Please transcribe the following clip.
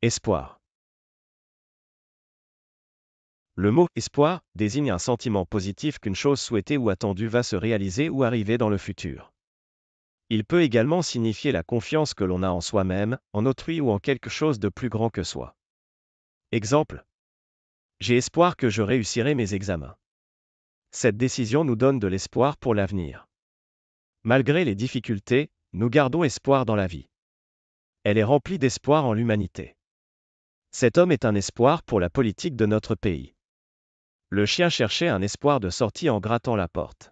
Espoir. Le mot espoir désigne un sentiment positif qu'une chose souhaitée ou attendue va se réaliser ou arriver dans le futur. Il peut également signifier la confiance que l'on a en soi-même, en autrui ou en quelque chose de plus grand que soi. Exemple. J'ai espoir que je réussirai mes examens. Cette décision nous donne de l'espoir pour l'avenir. Malgré les difficultés, nous gardons espoir dans la vie. Elle est remplie d'espoir en l'humanité. Cet homme est un espoir pour la politique de notre pays. Le chien cherchait un espoir de sortie en grattant la porte.